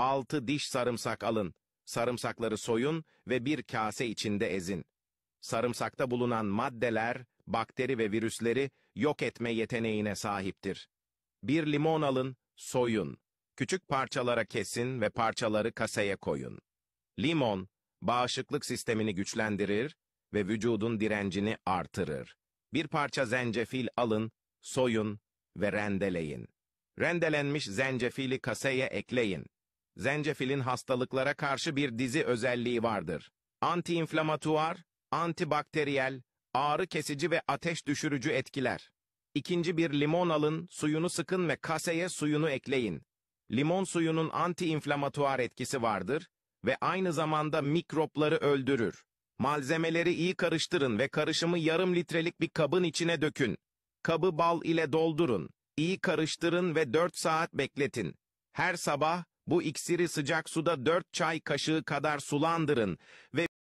Altı diş sarımsak alın, sarımsakları soyun ve bir kase içinde ezin. Sarımsakta bulunan maddeler, bakteri ve virüsleri yok etme yeteneğine sahiptir. Bir limon alın, soyun. Küçük parçalara kesin ve parçaları kaseye koyun. Limon, bağışıklık sistemini güçlendirir ve vücudun direncini artırır. Bir parça zencefil alın, soyun ve rendeleyin. Rendelenmiş zencefili kaseye ekleyin zencefilin hastalıklara karşı bir dizi özelliği vardır. Antiinflamatuar, antibakteriyel, ağrı kesici ve ateş düşürücü etkiler. İkinci bir limon alın, suyunu sıkın ve kaseye suyunu ekleyin. Limon suyunun antiinflamatuar etkisi vardır ve aynı zamanda mikropları öldürür. Malzemeleri iyi karıştırın ve karışımı yarım litrelik bir kabın içine dökün. Kabı bal ile doldurun. iyi karıştırın ve 4 saat bekletin. Her sabah bu iksiri sıcak suda 4 çay kaşığı kadar sulandırın ve